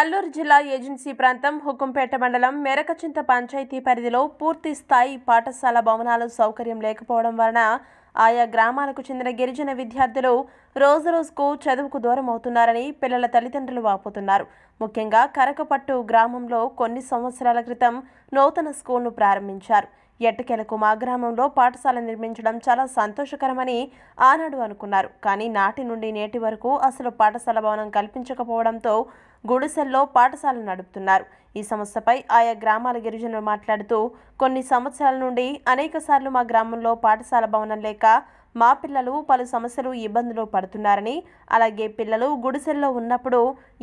అల్లూరు జిల్లా ఏజెన్సీ ప్రాంతం హుకుంపేట మండలం మేరకచింత పంచాయతీ పరిధిలో పూర్తి స్థాయి పాఠశాల భవనాలు సౌకర్యం లేకపోవడం వలన ఆయా గ్రామాలకు చెందిన గిరిజన విద్యార్థులు రోజురోజుకు చదువుకు దూరం అవుతున్నారని పిల్లల తల్లిదండ్రులు వాపోతున్నారు ముఖ్యంగా కరకపట్టు గ్రామంలో కొన్ని సంవత్సరాల క్రితం నూతన స్కూల్ను ప్రారంభించారు ఎట్టకెలకు మా గ్రామంలో పాఠశాల నిర్మించడం చాలా సంతోషకరమని ఆనాడు అనుకున్నారు కానీ నాటి నుండి నేటి వరకు అసలు పాఠశాల భవనం కల్పించకపోవడంతో గుడిసెల్లో పాఠశాలను నడుపుతున్నారు ఈ సమస్యపై ఆయా గ్రామాల గిరిజనులు మాట్లాడుతూ కొన్ని సంవత్సరాల నుండి అనేకసార్లు మా గ్రామంలో పాఠశాల భవనం లేక మా పిల్లలు పలు సమస్యలు ఇబ్బందులు పడుతున్నారని అలాగే పిల్లలు గుడిసెల్లో ఉన్నప్పుడు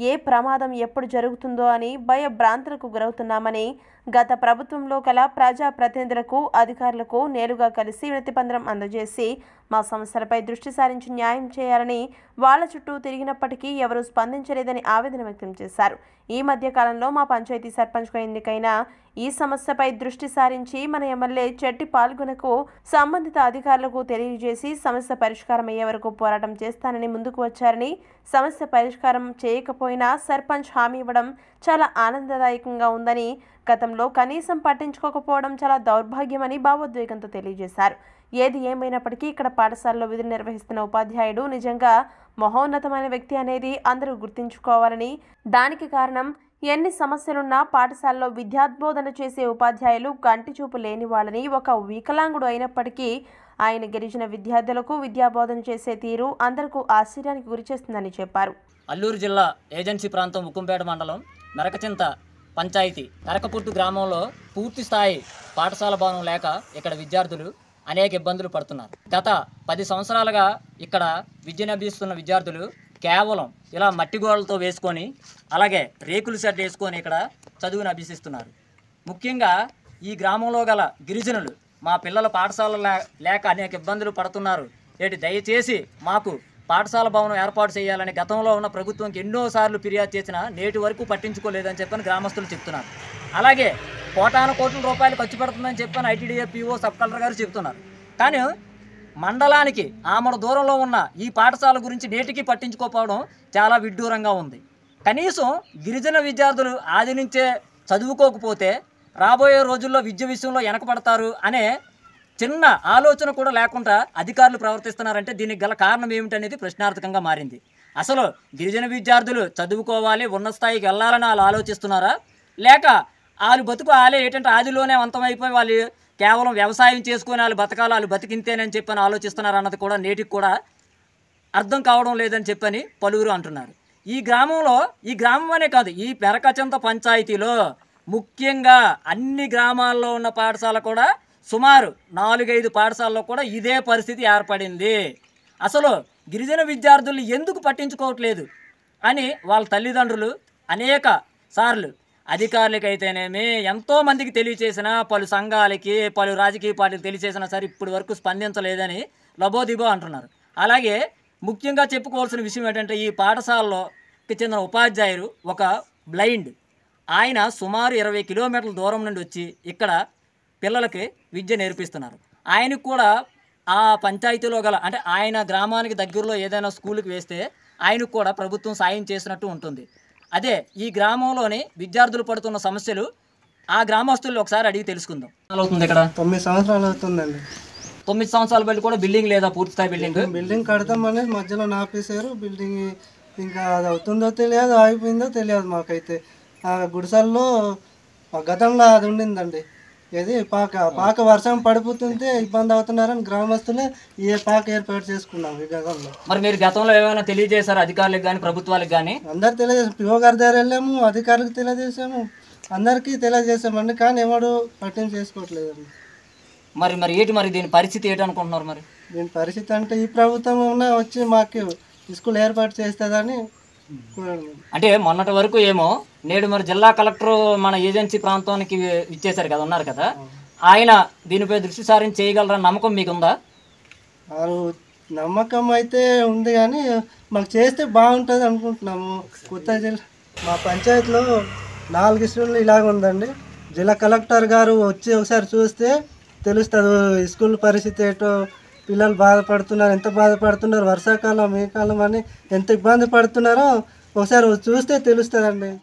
ఏ ప్రమాదం ఎప్పుడు జరుగుతుందో అని భయభ్రాంతులకు గురవుతున్నామని గత ప్రభుత్వంలో కల ప్రజాప్రతినిధులకు అధికారులకు నేరుగా కలిసి వినతిపంద్రం అందజేసి మా సమస్యలపై దృష్టి సారించి న్యాయం చేయాలని వాళ్ల చుట్టూ తిరిగినప్పటికీ ఎవరూ స్పందించలేదని ఆవేదన వ్యక్తం చేశారు ఈ మధ్య కాలంలో మా పంచాయతీ సర్పంచ్ ఎన్నికైన ఈ సమస్యపై దృష్టి సారించి మన ఎమ్మెల్యే చెట్టి పాల్గొనకు సంబంధిత అధికారులకు తెలియజేసి చేసి సమస్య పరిష్కారం అయ్యే వరకు పోరాటం చేస్తానని ముందుకు వచ్చారని సమస్య పరిష్కారం చేయకపోయినా సర్పంచ్ హామీ ఇవ్వడం చాలా ఆనందదాయకంగా ఉందని గతంలో కనీసం పట్టించుకోకపోవడం చాలా దౌర్భాగ్యమని భావోద్వేగంతో తెలియజేశారు ఏది ఏమైనప్పటికీ ఇక్కడ పాఠశాలలో విధులు నిర్వహిస్తున్న ఉపాధ్యాయుడు నిజంగా మహోన్నతమైన వ్యక్తి అనేది అందరూ గుర్తుంచుకోవాలని దానికి కారణం ఎన్ని సమస్యలున్నా పాఠశాలలో విద్యాద్బోధన చేసే ఉపాధ్యాయులు కంటి చూపు లేని వాళ్ళని ఒక వికలాంగుడు అయినప్పటికీ ఆయన గిరిజన విద్యార్థులకు విద్యాబోధన చేసే తీరు అందరికీ ఆశ్చర్యానికి గురిచేస్తుందని చెప్పారు అల్లూరు జిల్లా ఏజెన్సీ ప్రాంతం ఉక్కుంపేట మండలం మెరకచింత పంచాయతీ నరకపుట్టు గ్రామంలో పూర్తి స్థాయి పాఠశాల భవనం లేక ఇక్కడ విద్యార్థులు అనేక ఇబ్బందులు పడుతున్నారు గత పది సంవత్సరాలుగా ఇక్కడ విద్యను అభ్యసిస్తున్న విద్యార్థులు కేవలం ఇలా మట్టి గోడలతో వేసుకొని అలాగే రేకులు షెడ్ వేసుకొని ఇక్కడ చదువును అభ్యసిస్తున్నారు ముఖ్యంగా ఈ గ్రామంలో గల గిరిజనులు మా పిల్లల పాఠశాల లేక అనేక ఇబ్బందులు పడుతున్నారు నేటి దయచేసి మాకు పాఠశాల భవనం ఏర్పాటు చేయాలని గతంలో ఉన్న ప్రభుత్వంకి ఎన్నోసార్లు ఫిర్యాదు చేసినా నేటి వరకు పట్టించుకోలేదని చెప్పని గ్రామస్తులు చెప్తున్నారు అలాగే కోటాను కోట్ల రూపాయలు ఖర్చు పెడుతుందని చెప్పని ఐటీడీఏ పిఓ సబ్ కలెక్టర్ గారు చెప్తున్నారు కానీ మండలానికి ఆమడ దూరంలో ఉన్న ఈ పాఠశాల గురించి నేటికి పట్టించుకోకపోవడం చాలా విడ్డూరంగా ఉంది కనీసం గిరిజన విద్యార్థులు ఆదరించే చదువుకోకపోతే రాబోయే రోజుల్లో విద్య విషయంలో వెనకబడతారు అనే చిన్న ఆలోచన కూడా లేకుండా అధికారులు ప్రవర్తిస్తున్నారంటే దీనికి గల కారణం ఏమిటనేది ప్రశ్నార్థకంగా మారింది అసలు గిరిజన విద్యార్థులు చదువుకోవాలి ఉన్న స్థాయికి వెళ్ళాలని వాళ్ళు ఆలోచిస్తున్నారా లేక వాళ్ళు బతుకు వాళ్ళే ఏంటంటే ఆదిలోనే అంతమైపోయి వాళ్ళు కేవలం వ్యవసాయం చేసుకుని వాళ్ళు బతకాలి వాళ్ళు బతికింతేనని చెప్పని ఆలోచిస్తున్నారు అన్నది కూడా నేటికి కూడా అర్థం కావడం లేదని చెప్పని పలువురు అంటున్నారు ఈ గ్రామంలో ఈ గ్రామం అనే కాదు ఈ పెరకచంత పంచాయతీలో ముఖ్యంగా అన్ని గ్రామాల్లో ఉన్న పాఠశాల కూడా సుమారు నాలుగైదు పాఠశాలలో కూడా ఇదే పరిస్థితి ఏర్పడింది అసలు గిరిజన విద్యార్థులు ఎందుకు పట్టించుకోవట్లేదు అని వాళ్ళ తల్లిదండ్రులు అనేక సార్లు అధికారులకైతేనేమి ఎంతోమందికి తెలియచేసిన పలు సంఘాలకి పలు రాజకీయ పార్టీలు తెలియచేసినా సరే ఇప్పటి వరకు స్పందించలేదని లబోదిబో అంటున్నారు అలాగే ముఖ్యంగా చెప్పుకోవాల్సిన విషయం ఏంటంటే ఈ పాఠశాలలోకి చెందిన ఉపాధ్యాయులు ఒక బ్లైండ్ ఆయన సుమారు ఇరవై కిలోమీటర్ల దూరం నుండి వచ్చి ఇక్కడ పిల్లలకి విద్య నేర్పిస్తున్నారు ఆయనకు కూడా ఆ పంచాయతీలో గల అంటే ఆయన గ్రామానికి దగ్గరలో ఏదైనా స్కూల్కి వేస్తే ఆయనకు కూడా ప్రభుత్వం సాయం చేసినట్టు ఉంటుంది అదే ఈ గ్రామంలోని విద్యార్థులు పడుతున్న సమస్యలు ఆ గ్రామస్తులు ఒకసారి అడిగి తెలుసుకుందాం అవుతుంది ఇక్కడ తొమ్మిది సంవత్సరాలు అవుతుందండి తొమ్మిది సంవత్సరాల బట్టి కూడా బిల్డింగ్ లేదా పూర్తిస్థాయి బిల్డింగ్ బిల్డింగ్ కడతామని మధ్యలో నాపేశారు బిల్డింగ్ ఇంకా అది అవుతుందో తెలియదు ఆగిపోయిందో తెలియదు మాకైతే ఆ గుడిసెల్లో గతంలో అది ఉండిందండి ఇది పాక పాక వర్షం పడిపోతుంటే ఇబ్బంది అవుతున్నారని గ్రామస్తులే ఈ పాక ఏర్పాటు చేసుకున్నాం ఈ గతంలో మరి మీరు గతంలో ఏమైనా తెలియజేశారు అధికారులకు కానీ ప్రభుత్వాలకు కానీ అందరు తెలియజేసాం పిఓ గారి దగ్గర వెళ్ళాము అధికారులకు తెలియజేసాము అందరికీ తెలియజేసామండి కానీ ఎవడు పట్టింపు చేసుకోవట్లేదండి మరి మరి ఏంటి మరి దీని పరిస్థితి ఏంటి అనుకుంటున్నారు మరి దీని పరిస్థితి అంటే ఈ ప్రభుత్వం వచ్చి మాకు స్కూల్ ఏర్పాటు చేస్తుందని అంటే మొన్నటి వరకు ఏమో నేడు మరి జిల్లా కలెక్టర్ మన ఏజెన్సీ ప్రాంతానికి ఇచ్చేసారు కదా ఉన్నారు కదా ఆయన దీనిపై దృష్టి సారించి చేయగలరా నమ్మకం మీకుందా నమ్మకం అయితే ఉంది కానీ మాకు చేస్తే బాగుంటుంది అనుకుంటున్నాము కొత్త జిల్లా మా పంచాయతీలో నాలుగు స్కూళ్ళు ఇలాగ ఉందండి జిల్లా కలెక్టర్ గారు వచ్చి ఒకసారి చూస్తే తెలుస్తుంది స్కూల్ పరిస్థితి ఏటో పిల్లలు బాధపడుతున్నారు ఎంత బాధపడుతున్నారు వర్షాకాలం ఏ కాలం అని ఎంత ఇబ్బంది పడుతున్నారో ఒకసారి చూస్తే తెలుస్తుందండి